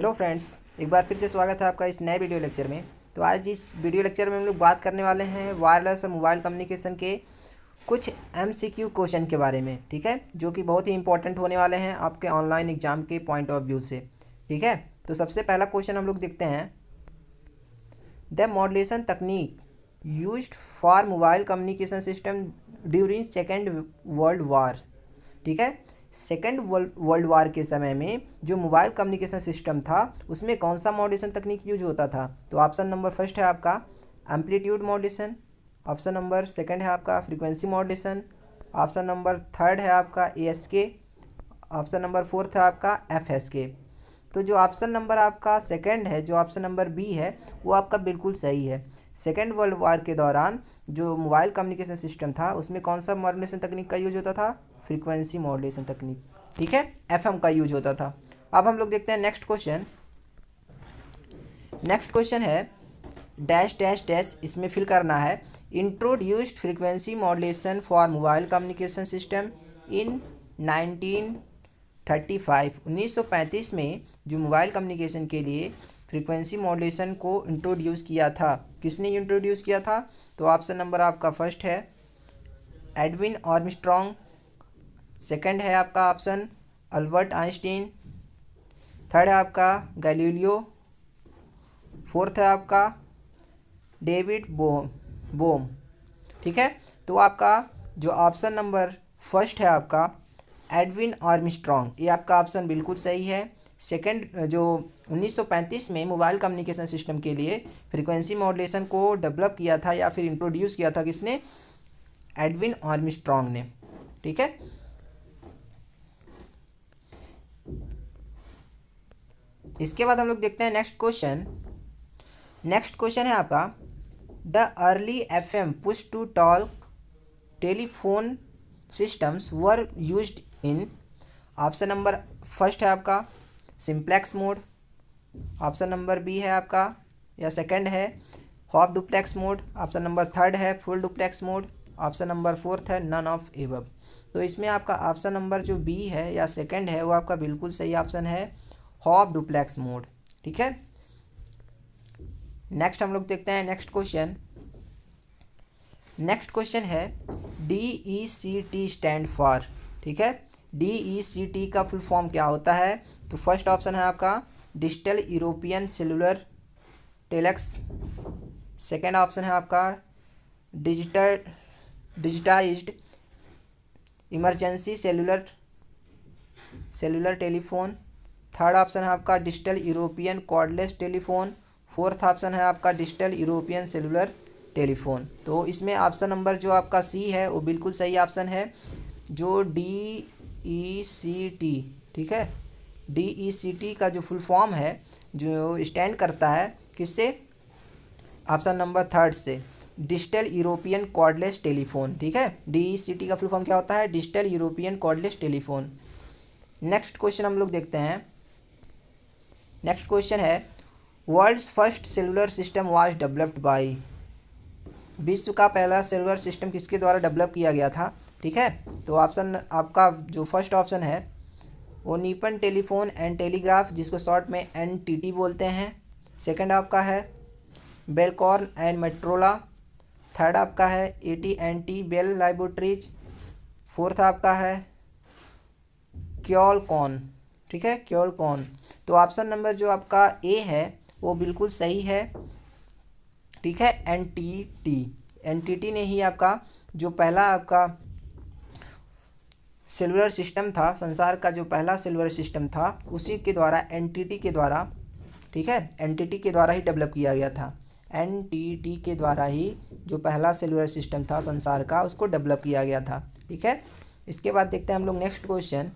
hello friends एक बार फिर से स्वागत है आपका इस नए वीडियो लेक्चर में तो आज इस वीडियो लेक्चर में हम लोग बात करने वाले हैं वायरलेस और मोबाइल कम्युनिकेशन के कुछ एमसीक्यू क्वेश्चन के बारे में ठीक है जो कि बहुत ही इंपॉर्टेंट होने वाले हैं आपके ऑनलाइन एग्जाम के पॉइंट ऑफ व्यू से ठीक है तो सबसे पहला क्वेश्चन हम लोग देखते हैं द मॉडलेशन तकनीक use for mobile communication system during second world war ठीक है सेकेंड वर्ल्ड वार के समय में जो मोबाइल कम्युनिकेशन सिस्टम था उसमें कौन सा मॉडिशन तकनीक यूज होता था तो ऑप्शन नंबर फर्स्ट है आपका amplitude modulation option number second है आपका frequency modulation option number third है आपका A S K option number fourth है आपका एफ एस के तो जो ऑप्शन नंबर आपका सेकेंड है जो ऑप्शन नंबर बी है वो आपका बिल्कुल सही है सेकेंड वर्ल्ड वार के दौरान जो मोबाइल कम्युनिकेशन सिस्टम था उसमें कौन सा मॉडर्नेशन तकनीक का यूज होता था फ्रीक्वेंसी मॉडलेशन तकनीक ठीक है एफएम का यूज होता था अब हम लोग देखते हैं नेक्स्ट क्वेश्चन नेक्स्ट क्वेश्चन है डैश डैश डैश इसमें फिल करना है introduced frequency modulation for mobile communication system in 1935 1935 में जो मोबाइल कम्युनिकेशन के लिए फ्रीक्वेंसी मॉडलेशन को इंट्रोड्यूस किया था किसने इंट्रोड्यूस किया था तो ऑप्शन नंबर आपका फर्स्ट है एडविन आर्मस्ट्रॉन्ग सेकंड है आपका ऑप्शन अल्बर्ट आइंस्टीन थर्ड है आपका गैलीलियो फोर्थ है आपका डेविड बोम बोम ठीक है तो आपका जो ऑप्शन नंबर फर्स्ट है आपका एडविन आर्मस्ट्रॉन्ग ये आपका ऑप्शन बिल्कुल सही है सेकंड जो 1935 में मोबाइल कम्युनिकेशन सिस्टम के लिए फ्रीक्वेंसी मॉडलेशन को डेवलप किया था या फिर इंट्रोड्यूस किया था किसने एडविन आर्मस्ट्रॉन्ग ने ठीक है इसके बाद हम लोग देखते हैं नेक्स्ट क्वेश्चन नेक्स्ट क्वेश्चन है आपका the early F M push to talk telephone systems were used in option number first है आपका simplex mode option number B है आपका या सेकंड है half duplex mode option number third है full duplex mode option number fourth है none of above तो इसमें आपका ऑप्शन नंबर जो बी है या सेकंड है वो आपका बिल्कुल सही ऑप्शन है हॉप डुप्लेक्स मोड ठीक है नेक्स्ट हम लोग देखते हैं नेक्स्ट क्वेश्चन नेक्स्ट क्वेश्चन है D E C T stand for ठीक है डी ई सी टी का फुल फॉर्म क्या होता है तो फर्स्ट ऑप्शन है आपका digital European cellular telex second option है आपका digital digitized emergency cellular cellular telephone third option है आपका digital European cordless telephone fourth option है आपका डिजिटल यूरोपियन सेलुलर टेलीफोन तो इसमें ऑप्शन नंबर जो आपका सी है वो बिल्कुल सही ऑप्शन है जो डी ई सी टी ठीक है डी ई सी टी का जो फुल फॉर्म है जो स्टैंड करता है किससे ऑप्शन नंबर थर्ड से डिजिटल यूरोपियन कॉर्डलेस टेलीफोन ठीक है डी ई सी टी का फुल फॉर्म क्या होता है digital European cordless telephone next question हम लोग देखते हैं नेक्स्ट क्वेश्चन है world's first cellular system was developed by विश्व का पहला सेलुलर सिस्टम किसके द्वारा डेवलप किया गया था ठीक है तो ऑप्शन आपका जो फर्स्ट ऑप्शन है वो नीपन टेलीफोन एंड टेलीग्राफ जिसको शॉर्ट में एन टी टी बोलते हैं सेकेंड आपका है बेलकॉर्न एंड मेट्रोला थर्ड आपका है A T N T Bell laboratories fourth आपका है क्योलकॉन ठीक है क्योर कौन तो ऑप्शन नंबर जो आपका ए है वो बिल्कुल सही है ठीक है N T T N T T ने ही आपका जो पहला आपका सेलुलर सिस्टम था संसार का जो पहला सेलुलर सिस्टम था उसी के द्वारा एन टी टी के द्वारा ठीक है एन टी टी के द्वारा ही डेवलप किया गया था एन टी टी के द्वारा ही जो पहला सेलुलर सिस्टम था संसार का उसको डेवलप किया गया था ठीक है इसके बाद देखते हैं हम लोग next question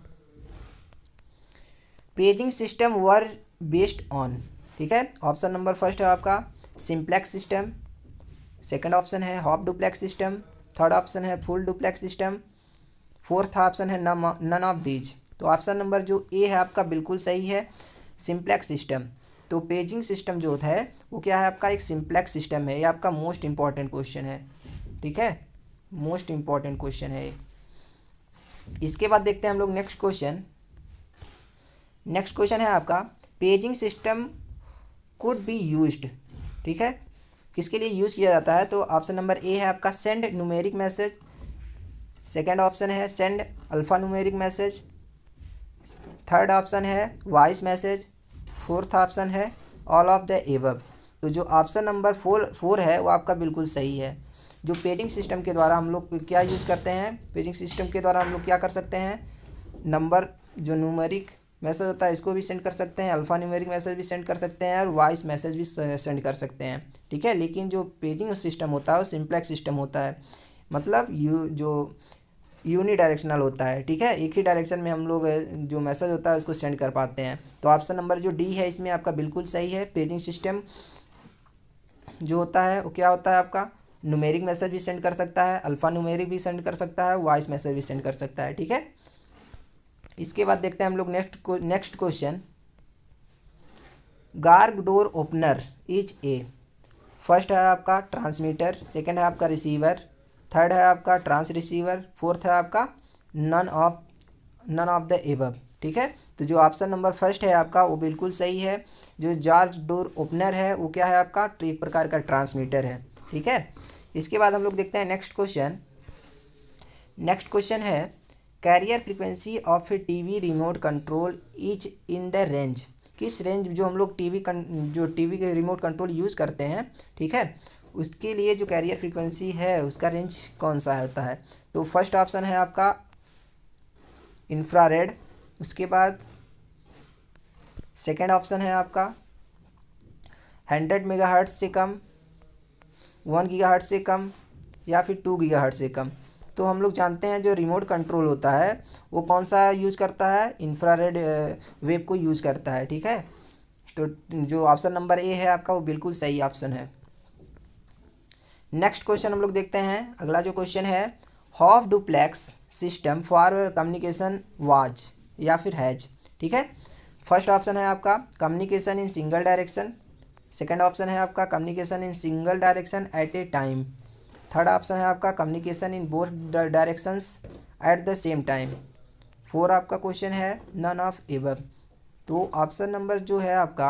paging system were based on ठीक है ऑप्शन नंबर फर्स्ट है आपका सिंप्लेक्स सिस्टम सेकंड ऑप्शन है half duplex system third option है full duplex system fourth option है नन ऑफ दीज तो ऑप्शन नंबर जो ए है आपका बिल्कुल सही है सिंप्लेक्स सिस्टम तो पेजिंग सिस्टम जो है वो क्या है आपका एक सिंप्लेक्स सिस्टम है ये आपका मोस्ट इम्पॉर्टेंट क्वेश्चन है ठीक है मोस्ट इम्पॉर्टेंट क्वेश्चन है इसके बाद देखते हैं हम लोग नेक्स्ट क्वेश्चन नेक्स्ट क्वेश्चन है आपका paging system could be used ठीक है किसके लिए यूज़ किया जाता है तो ऑप्शन नंबर ए है आपका send numeric message second option है send alpha numeric message third option है वॉइस मैसेज फोर्थ ऑप्शन है ऑल ऑफ द एवब तो जो ऑप्शन नंबर फोर फोर है वो आपका बिल्कुल सही है जो पेजिंग सिस्टम के द्वारा हम लोग क्या यूज़ करते हैं पेजिंग सिस्टम के द्वारा हम लोग क्या कर सकते हैं नंबर जो न्यूमेरिक मैसेज होता है इसको भी सेंड कर सकते हैं अल्फ़ा न्यूमेरिक मैसेज भी सेंड कर सकते हैं और वॉइस मैसेज भी सेंड कर सकते हैं ठीक है लेकिन जो पेजिंग सिस्टम होता है वो सिंप्लेक्स सिस्टम होता है मतलब यू जो यूनी डायरेक्शनल होता है ठीक है एक ही डायरेक्शन में हम लोग जो मैसेज होता है उसको सेंड कर पाते हैं तो ऑप्शन नंबर जो डी है इसमें आपका बिल्कुल सही है पेजिंग सिस्टम जो होता है वो क्या होता है आपका नुमेरिक मैसेज भी सेंड कर सकता है अल्फ़ा नुमेरिक भी सेंड कर सकता है वॉइस मैसेज भी सेंड कर सकता है ठीक है इसके बाद देखते हैं हम लोग next next question garage door opener is a first है आपका ट्रांसमीटर सेकेंड है आपका रिसीवर थर्ड है आपका ट्रांस रिसीवर फोर्थ है आपका none of none of the above ठीक है तो जो ऑप्शन नंबर फर्स्ट है आपका वो बिल्कुल सही है जो जार्ज डोर ओपनर है वो क्या है आपका एक प्रकार का ट्रांसमीटर है ठीक है इसके बाद हम लोग देखते हैं नेक्स्ट क्वेश्चन नेक्स्ट क्वेश्चन है carrier frequency of a TV remote control is in the range किस रेंज जो हम लोग टीवी जो टीवी के रिमोट कंट्रोल यूज़ करते हैं ठीक है उसके लिए जो कैरियर फ्रिक्वेंसी है उसका रेंज कौन सा होता है तो फर्स्ट ऑप्शन है आपका इंफ्रारेड उसके बाद सेकेंड ऑप्शन है आपका हंड्रेड मेगा से कम वन गीगा से कम या फिर टू गीगा से कम तो हम लोग जानते हैं जो रिमोट कंट्रोल होता है वो कौन सा यूज़ करता है इंफ्रारेड वेब को यूज़ करता है ठीक है तो जो ऑप्शन नंबर ए है आपका वो बिल्कुल सही ऑप्शन है नेक्स्ट क्वेश्चन हम लोग देखते हैं अगला जो क्वेश्चन है half duplex system for communication was या फिर हैज ठीक है फर्स्ट ऑप्शन है आपका communication in single direction second option है आपका communication in single direction at a time third option है आपका communication in both directions at the same time four आपका क्वेश्चन है नन ऑफ एब तो ऑप्शन नंबर जो है आपका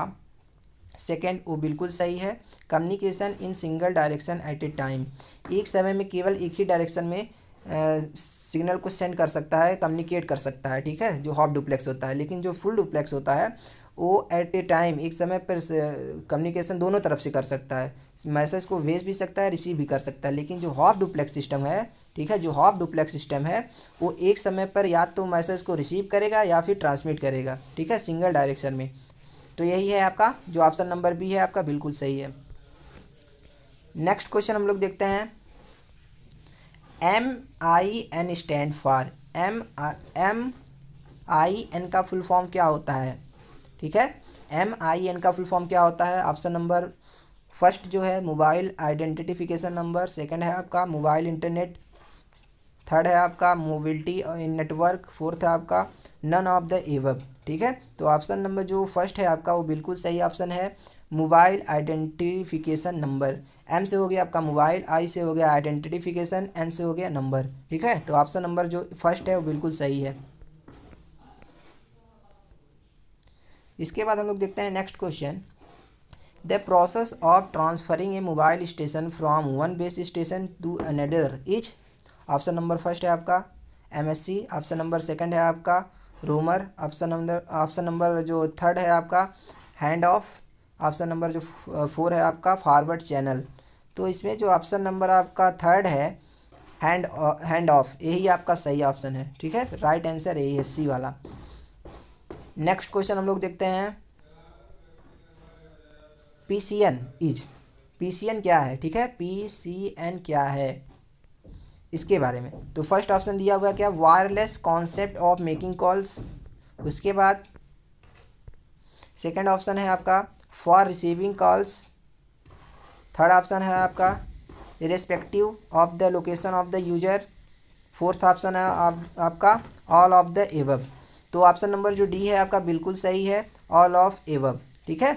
सेकेंड वो बिल्कुल सही है communication in single direction at a time एक समय में केवल एक ही डायरेक्शन में सिग्नल को सेंड कर सकता है कम्युनिकेट कर सकता है ठीक है जो हॉफ डुप्लेक्स होता है लेकिन जो फुल डुप्लेक्स होता है वो एट ए टाइम एक समय पर कम्युनिकेशन दोनों तरफ से कर सकता है मैसेज को भेज भी सकता है रिसीव भी कर सकता है लेकिन जो हॉफ डुप्लेक्स सिस्टम है ठीक है जो हॉफ डुप्लेक्स सिस्टम है वो एक समय पर या तो मैसेज को रिसीव करेगा या फिर ट्रांसमिट करेगा ठीक है सिंगल डायरेक्शन में तो यही है आपका जो ऑप्शन नंबर बी है आपका बिल्कुल सही है नेक्स्ट क्वेश्चन हम लोग देखते हैं M I N stand for M M I N का फुल फॉर्म क्या होता है ठीक है एम आई एन का फुल फॉर्म क्या होता है ऑप्शन नंबर फर्स्ट जो है मोबाइल आइडेंटिफिकेशन नंबर सेकंड है आपका मोबाइल इंटरनेट थर्ड है आपका मोबिलिटी इन नेटवर्क फोर्थ है आपका नन ऑफ द एवब ठीक है तो ऑप्शन नंबर जो फर्स्ट है आपका वो बिल्कुल सही ऑप्शन है मोबाइल आइडेंटिफिकेशन नंबर एम से हो गया आपका मोबाइल आई से हो गया आइडेंटिफिकेशन एन से हो गया नंबर ठीक है तो ऑप्शन नंबर जो फर्स्ट है वो बिल्कुल सही है इसके बाद हम लोग देखते हैं next question the process of transferring a mobile station from one base station to another is option number first है आपका एमएससी ऑप्शन नंबर सेकंड है आपका roamer option number option number जो थर्ड है आपका हैंड ऑफ ऑप्शन नंबर जो four है आपका फॉरवर्ड चैनल तो इसमें जो ऑप्शन नंबर आपका थर्ड है हैंड हैंड ऑफ यही आपका सही ऑप्शन है ठीक है right answer A S C वाला नेक्स्ट क्वेश्चन हम लोग देखते हैं P C N is P C N क्या है ठीक है पी सी एन क्या है इसके बारे में तो फर्स्ट ऑप्शन दिया हुआ क्या wireless concept of making calls उसके बाद सेकंड ऑप्शन है आपका for receiving calls third option है आपका irrespective of the location of the user fourth option है आप, आपका ऑल ऑफ द एवब तो ऑप्शन नंबर जो डी है आपका बिल्कुल सही है ऑल ऑफ एवब ठीक है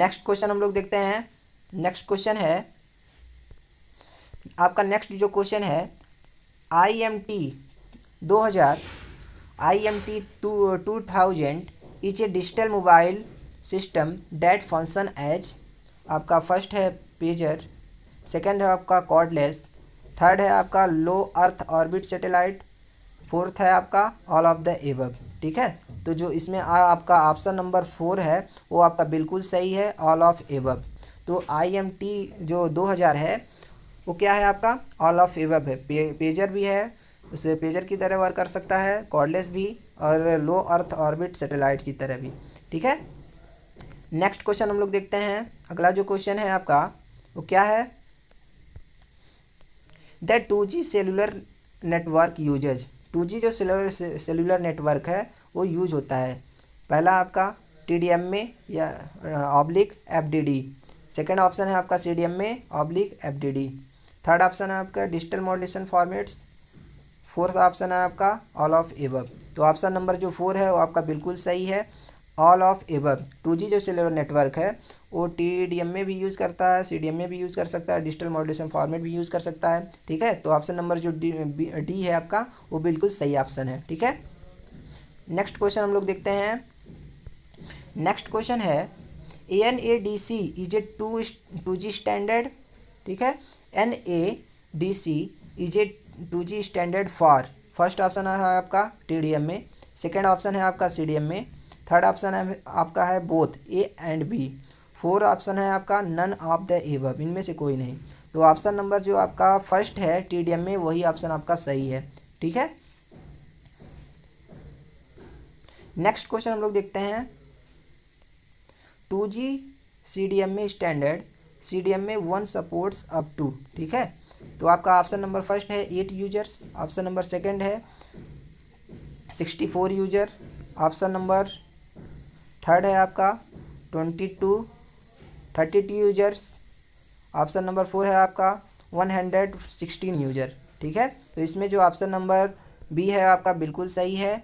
नेक्स्ट क्वेश्चन हम लोग देखते हैं नेक्स्ट क्वेश्चन है आपका नेक्स्ट जो क्वेश्चन है आई एम टी दो हज़ार I M T two two thousand is a digital mobile system that function as आपका फर्स्ट है पेजर सेकंड है आपका कॉर्डलेस थर्ड है आपका low earth orbit satellite fourth है आपका ऑल ऑफ द एव ठीक है तो जो इसमें आ, आपका ऑप्शन नंबर फोर है वो आपका बिल्कुल सही है ऑल ऑफ एवब तो आई एम टी जो दो हज़ार है वो क्या है आपका ऑल ऑफ एवब है पे, पेजर भी है उसे पेजर की तरह वर्क कर सकता है कॉर्डलेस भी और लो अर्थ ऑर्बिट सेटेलाइट की तरह भी ठीक है नेक्स्ट क्वेश्चन हम लोग देखते हैं अगला जो क्वेश्चन है आपका वो क्या है the two G cellular network uses two जो सेलुलर सेलुलर नेटवर्क है वो यूज होता है पहला आपका टी में या oblique F D second option है आपका सी में oblique F D third option है आपका digital modulation formats fourth option है आपका ऑल ऑफ एबब तो ऑप्शन नंबर जो फोर है वो आपका बिल्कुल सही है ऑल ऑफ एबब टू जो सेलुलर नेटवर्क है वो टी में भी यूज़ करता है सी में भी यूज़ कर सकता है डिजिटल मॉडलेशन फॉर्मेट भी यूज़ कर सकता है ठीक है तो ऑप्शन नंबर जो डी डी है आपका वो बिल्कुल सही ऑप्शन है ठीक है नेक्स्ट क्वेश्चन हम लोग देखते हैं नेक्स्ट क्वेश्चन है A N A D C is a two two G standard ठीक है N A D C is a two G standard for first option है आपका टी डी एम में सेकेंड ऑप्शन है आपका सी डी एम में third option है आपका है both A and B four option है आपका नन ऑफ द एव इनमें से कोई नहीं तो ऑप्शन नंबर जो आपका फर्स्ट है टीडीएम में वही ऑप्शन आपका सही है ठीक है नेक्स्ट क्वेश्चन हम लोग देखते हैं two G C D M में स्टैंडर्ड सी डी एम में वन सपोर्ट्स अप टू ठीक है तो आपका ऑप्शन नंबर फर्स्ट है eight users option number second है sixty four user option number third है आपका twenty two thirty two users option number four है आपका वन हंड्रेड सिक्सटीन यूजर ठीक है तो इसमें जो ऑप्शन नंबर बी है आपका बिल्कुल सही है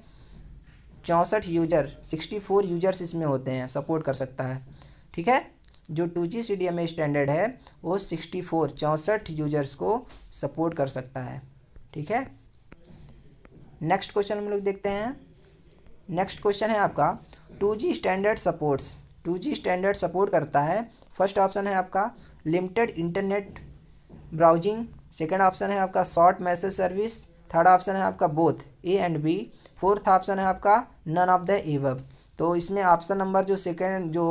चौंसठ यूजर सिक्सटी फोर यूजर्स इसमें होते हैं सपोर्ट कर सकता है ठीक है जो two G C D M A standard है वो सिक्सटी फोर चौंसठ यूजर्स को सपोर्ट कर सकता है ठीक है नेक्स्ट क्वेश्चन हम लोग देखते हैं नेक्स्ट क्वेश्चन है आपका two G standard supports two G standard support करता है फर्स्ट ऑप्शन है आपका limited internet browsing second option है आपका short message service third option है आपका both A and B fourth option है आपका नन ऑफ द एवब तो इसमें ऑप्शन नंबर जो सेकेंड जो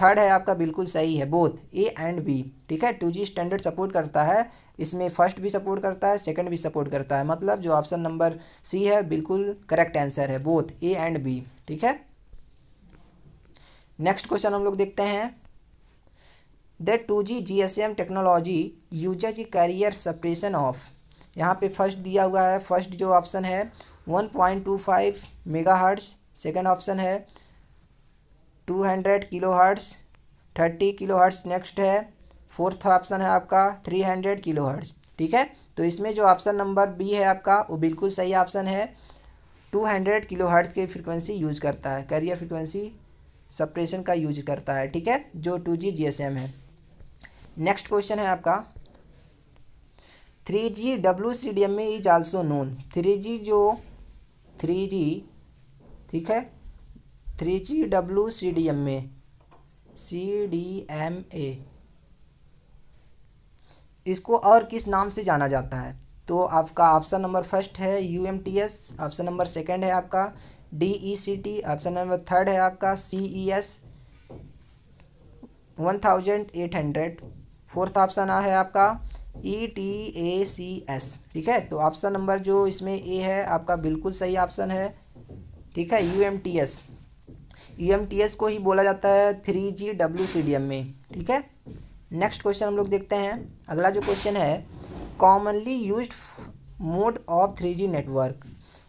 थर्ड है आपका बिल्कुल सही है बोथ ए एंड बी ठीक है टू जी स्टैंडर्ड सपोर्ट करता है इसमें फर्स्ट भी सपोर्ट करता है सेकंड भी सपोर्ट करता है मतलब जो ऑप्शन नंबर सी है बिल्कुल करेक्ट आंसर है बोथ ए एंड बी ठीक है नेक्स्ट क्वेश्चन हम लोग देखते हैं the two G G S M technology की कैरियर सप्रेशन ऑफ यहाँ पे फर्स्ट दिया हुआ है फर्स्ट जो ऑप्शन है one point two five mega hertz second option है two hundred kilo hertz thirty kilo hertz next है फोर्थ ऑप्शन है आपका थ्री हंड्रेड किलो हर्ट्स ठीक है तो इसमें जो ऑप्शन नंबर बी है आपका वो बिल्कुल सही ऑप्शन है टू हंड्रेड किलो हर्ट्स की फ्रिक्वेंसी यूज़ करता है कैरियर फ्रिक्वेंसी सप्रेशन का यूज करता है ठीक है जो two G G S M है नेक्स्ट क्वेश्चन है आपका three G W C D M में is also known three G जो थ्री जी ठीक है three G W C D M A C D M A इसको और किस नाम से जाना जाता है तो आपका ऑप्शन नंबर फर्स्ट है U M T S option number second है आपका D E C T option number third है आपका C E S one thousand eight hundred fourth option आ है आपका E T A C S ठीक है तो ऑप्शन नंबर जो इसमें ए है आपका बिल्कुल सही ऑप्शन है ठीक है U M T S U M T S को ही बोला जाता है three G W C D M में ठीक है नेक्स्ट क्वेश्चन हम लोग देखते हैं अगला जो क्वेश्चन है commonly use mode of three G network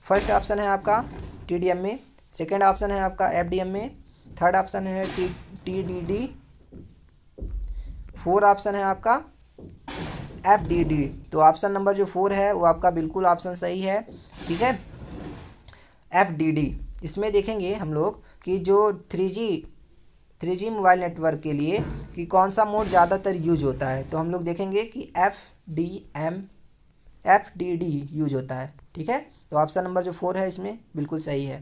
first option है आपका टी में सेकेंड ऑप्शन है आपका एफ में थर्ड ऑप्शन है टी डी फोर ऑप्शन है आपका डी तो ऑप्शन नंबर जो फोर है वो आपका बिल्कुल ऑप्शन सही है ठीक है डी इसमें देखेंगे हम लोग कि जो three G three G mobile network के लिए कि कौन सा मोड ज़्यादातर यूज होता है तो हम लोग देखेंगे कि F D M F D D use होता है ठीक है तो ऑप्शन नंबर जो फोर है इसमें बिल्कुल सही है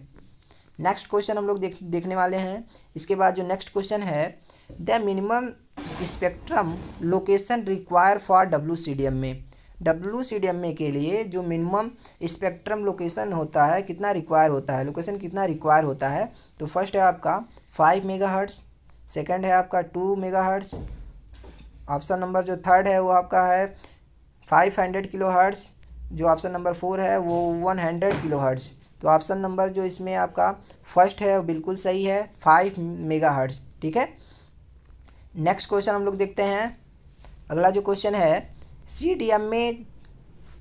नेक्स्ट क्वेश्चन हम लोग देख देखने वाले हैं इसके बाद जो नेक्स्ट क्वेश्चन है the minimum spectrum location require for W C D M में डब्ल्यू सी डी एम में के लिए जो मिनिमम स्पेक्ट्रम लोकेशन होता है कितना रिक्वायर होता है लोकेशन कितना रिक्वायर होता है तो फर्स्ट है आपका फाइव मेगा हर्ट्स सेकेंड है आपका two mega hertz option number जो थर्ड है वो आपका है फाइव हंड्रेड किलो हर्ट्स जो ऑप्शन नंबर फोर है वो वन हंड्रेड किलो हर्ट्स तो ऑप्शन नंबर जो इसमें आपका फर्स्ट है वो बिल्कुल सही है फाइव मेगा हर्ट्स ठीक है नेक्स्ट क्वेश्चन हम लोग देखते हैं अगला जो क्वेश्चन है सी डी एम में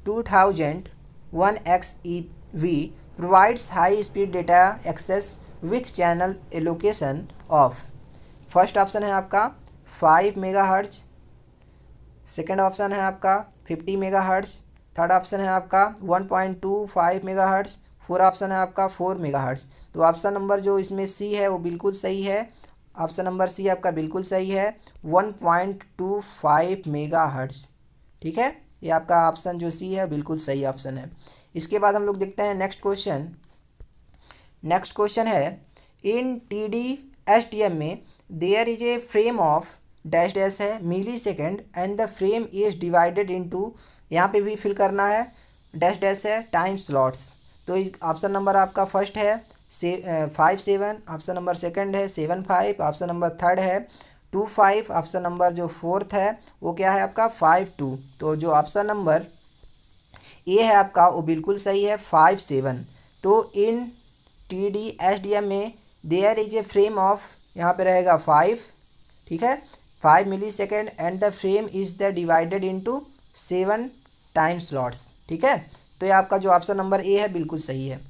two thousand one X E V provides high speed data access with channel allocation of first option है आपका five mega hertz second option है आपका fifty mega hertz third option है आपका one point two five mega hertz four option है आपका four mega hertz तो option number जो इसमें सी है वो बिल्कुल सही है ऑप्शन नंबर सी आपका बिल्कुल सही है one point two five mega hertz ठीक है ये आपका ऑप्शन जो सी है बिल्कुल सही ऑप्शन है इसके बाद हम लोग देखते हैं नेक्स्ट क्वेश्चन नेक्स्ट क्वेश्चन है in T D S T M में there is a frame of dash dash है milli second and the frame is divided into यहाँ पे भी फिल करना है डैश डैश है टाइम स्लॉट्स तो ऑप्शन नंबर आपका फर्स्ट है से five seven option number second है seven five option number third है टू फाइव ऑप्शन नंबर जो फोर्थ है वो क्या है आपका फाइव टू तो जो ऑप्शन नंबर ए है आपका वो बिल्कुल सही है फाइव सेवन तो in T D S D M में there is a frame of यहाँ पे रहेगा फाइव ठीक है five milli second and the frame is the divided into seven time slots ठीक है तो ये आपका जो ऑप्शन नंबर ए है बिल्कुल सही है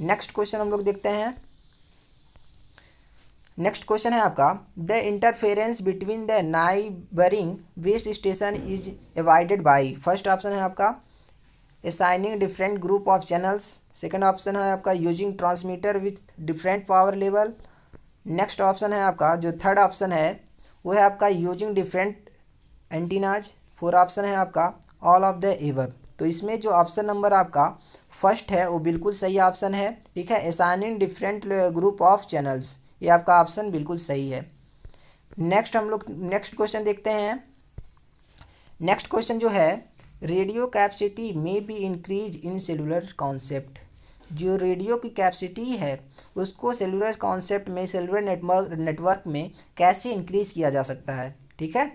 नेक्स्ट क्वेश्चन हम लोग देखते हैं नेक्स्ट क्वेश्चन है आपका the interference between the neighbouring वेस्ट station is avoided by first option है आपका assigning different group of channels second option है आपका using transmitter with different power level next option है आपका जो थर्ड ऑप्शन है वो है आपका using different antennas four option है आपका ऑल ऑफ द एवर तो इसमें जो ऑप्शन नंबर आपका फर्स्ट है वो बिल्कुल सही ऑप्शन है ठीक है assigning different group of channels ये आपका ऑप्शन बिल्कुल सही है नेक्स्ट हम लोग नेक्स्ट क्वेश्चन देखते हैं नेक्स्ट क्वेश्चन जो है radio capacity may be increase in cellular concept जो रेडियो की कैपेसिटी है उसको सेलुलर कॉन्सेप्ट में सेलुलर नेटवर्क नेटवर्क में कैसे इंक्रीज किया जा सकता है ठीक है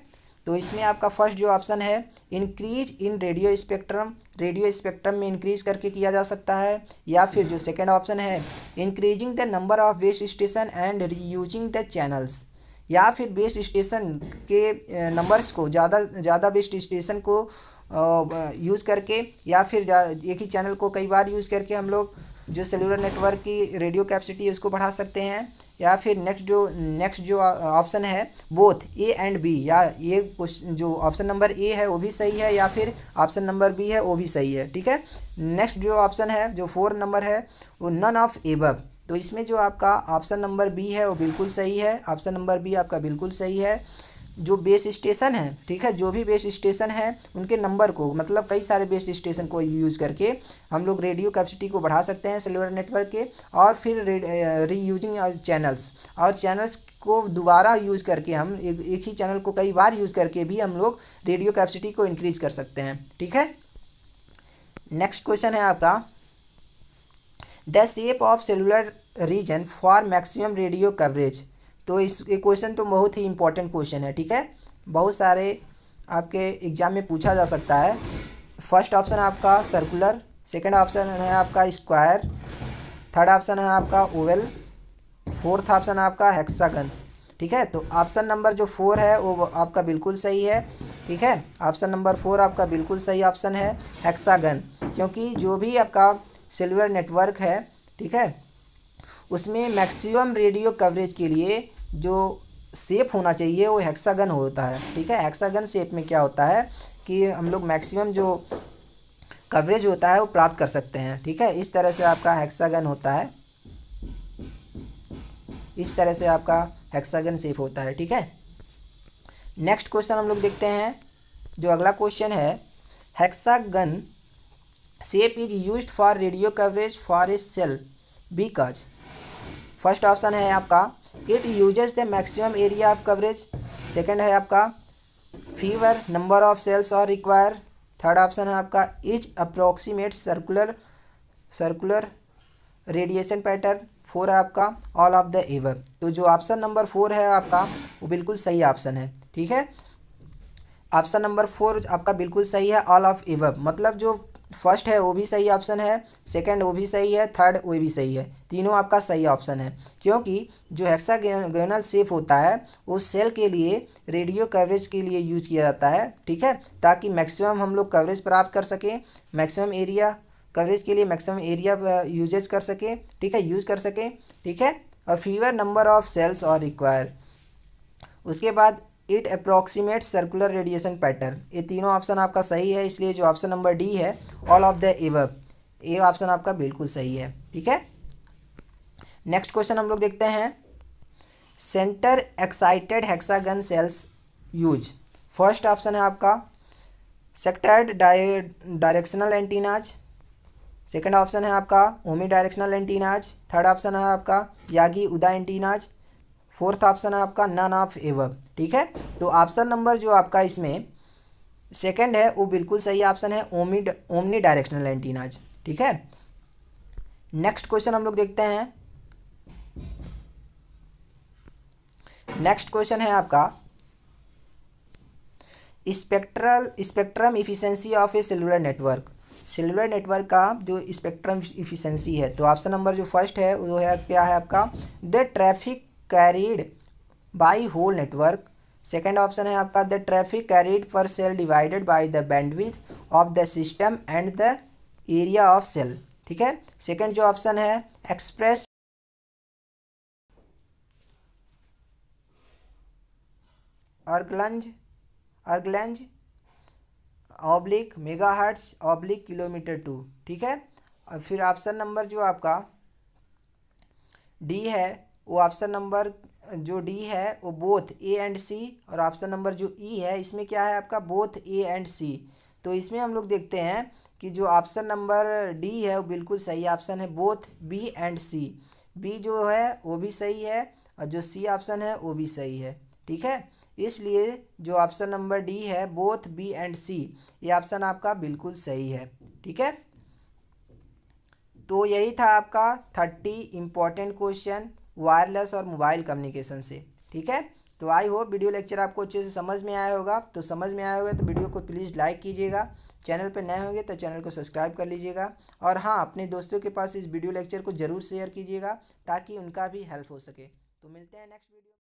तो इसमें आपका फर्स्ट जो ऑप्शन है increase in radio spectrum radio spectrum में इंक्रीज करके किया जा सकता है या फिर जो सेकेंड ऑप्शन है increasing the number of base station and reusing the channels या फिर बेस स्टेशन के नंबर्स को ज़्यादा ज़्यादा बेस स्टेशन को यूज़ करके या फिर एक ही चैनल को कई बार यूज़ करके हम लोग जो सेलुलर नेटवर्क की रेडियो कैपेसिटी है उसको बढ़ा सकते हैं या फिर नेक्स्ट जो नेक्स्ट जो ऑप्शन है बोथ ए एंड बी या ये क्वेश्चन जो ऑप्शन नंबर ए है वो भी सही है या फिर ऑप्शन नंबर बी है वो भी सही है ठीक है नेक्स्ट जो ऑप्शन है जो फोर नंबर है वो नन ऑफ एब तो इसमें जो आपका ऑप्शन नंबर बी है वो बिल्कुल सही है ऑप्शन नंबर बी आपका बिल्कुल सही है जो बेस स्टेशन है ठीक है जो भी बेस स्टेशन है उनके नंबर को मतलब कई सारे बेस स्टेशन को यूज़ करके हम लोग रेडियो कैपेसिटी को बढ़ा सकते हैं सेलुलर नेटवर्क के और फिर रीयूजिंग चैनल्स और चैनल्स को दोबारा यूज़ करके हम एक, एक ही चैनल को कई बार यूज़ करके भी हम लोग रेडियो कैपेसिटी को इंक्रीज़ कर सकते हैं ठीक है नेक्स्ट क्वेश्चन है आपका the shape of cellular region for maximum radio coverage तो इस ये क्वेश्चन तो बहुत ही इंपॉर्टेंट क्वेश्चन है ठीक है बहुत सारे आपके एग्जाम में पूछा जा सकता है फर्स्ट ऑप्शन आपका सर्कुलर सेकंड ऑप्शन है आपका स्क्वायर थर्ड ऑप्शन है आपका ओवल फोर्थ ऑप्शन आपका हेक्सागन ठीक है तो ऑप्शन नंबर जो फोर है वो आपका बिल्कुल सही है ठीक है ऑप्शन नंबर फोर आपका बिल्कुल सही ऑप्शन है हेक्सागन क्योंकि जो भी आपका सिल्वर नेटवर्क है ठीक है उसमें मैक्सिमम रेडियो कवरेज के लिए जो सेप होना चाहिए वो हेक्सागन होता है ठीक है हेक्सागन सेप में क्या होता है कि हम लोग मैक्सिमम जो कवरेज होता है वो प्राप्त कर सकते हैं ठीक है इस तरह से आपका हेक्सागन होता है इस तरह से आपका हेक्सागन सेप होता है ठीक है नेक्स्ट क्वेश्चन हम लोग देखते हैं जो अगला क्वेश्चन है hexagon shape is used for radio coverage for a cell because first option है आपका it uses the maximum area of coverage second है आपका फीवर नंबर ऑफ सेल्स और रिक्वायर थर्ड ऑप्शन है आपका is approximate circular circular radiation pattern four है आपका all of the ever तो जो ऑप्शन नंबर फोर है आपका वो बिल्कुल सही ऑप्शन है ठीक है ऑप्शन नंबर फोर आपका बिल्कुल सही है ऑल ऑफ एवर मतलब जो फर्स्ट है वो भी सही ऑप्शन है सेकंड वो भी सही है थर्ड वो भी सही है तीनों आपका सही ऑप्शन है क्योंकि जो हेक्सागोनल सेफ होता है वो सेल के लिए रेडियो कवरेज के लिए यूज किया जाता है ठीक है ताकि मैक्सिमम हम लोग कवरेज प्राप्त कर सकें मैक्सिमम एरिया कवरेज के लिए मैक्सिमम एरिया यूजेज कर सकें ठीक है यूज़ कर सकें ठीक है और फीवर नंबर ऑफ सेल्स और रिक्वायर उसके बाद it approximate circular radiation pattern ये तीनों ऑप्शन आपका सही है इसलिए जो ऑप्शन नंबर डी है ऑल ऑफ द एवब ये ऑप्शन आपका बिल्कुल सही है ठीक है नेक्स्ट क्वेश्चन हम लोग देखते हैं center excited hexagon cells use first option है आपका sectored directional antennas second option है आपका omni directional antennas third option है आपका यागी उदा एंटीनाज फोर्थ ऑप्शन है आपका नन ऑफ एवर ठीक है तो ऑप्शन नंबर जो आपका इसमें सेकंड है वो बिल्कुल सही ऑप्शन है ओमिड ओमनी डायरेक्शनल एंटीनाज ठीक है नेक्स्ट क्वेश्चन हम लोग देखते हैं नेक्स्ट क्वेश्चन है आपका spectral spectrum efficiency of a cellular network cellular network का जो स्पेक्ट्रम इफिशेंसी है तो ऑप्शन नंबर जो फर्स्ट है वो है क्या है आपका the traffic carried by whole network second option है आपका द ट्रैफिक कैरीड पर cell divided by the bandwidth of the system and the area of cell ठीक है सेकेंड जो ऑप्शन है express अर्गलंज अर्गलंज oblique mega hertz oblique kilometre to ठीक है और फिर ऑप्शन नंबर जो आपका डी है वो ऑप्शन नंबर जो डी है वो बोथ ए एंड सी और ऑप्शन नंबर जो ई e है इसमें क्या है आपका बोथ ए एंड सी तो इसमें हम लोग देखते हैं कि जो ऑप्शन नंबर डी है वो बिल्कुल सही ऑप्शन है both B and C B जो है वो भी सही है और जो सी ऑप्शन है वो भी सही है ठीक है इसलिए जो ऑप्शन नंबर डी है बोथ बी एंड सी ये ऑप्शन आपका बिल्कुल सही है ठीक है तो यही था आपका थर्टी इम्पॉर्टेंट क्वेश्चन वायरलेस और मोबाइल कम्युनिकेशन से ठीक है तो आई होप वीडियो लेक्चर आपको अच्छे से समझ में आया होगा तो समझ में आया होगा तो वीडियो को प्लीज़ लाइक कीजिएगा चैनल पर नए होंगे तो चैनल को सब्सक्राइब कर लीजिएगा और हाँ अपने दोस्तों के पास इस वीडियो लेक्चर को ज़रूर शेयर कीजिएगा ताकि उनका भी हेल्प हो सके तो मिलते हैं नेक्स्ट वीडियो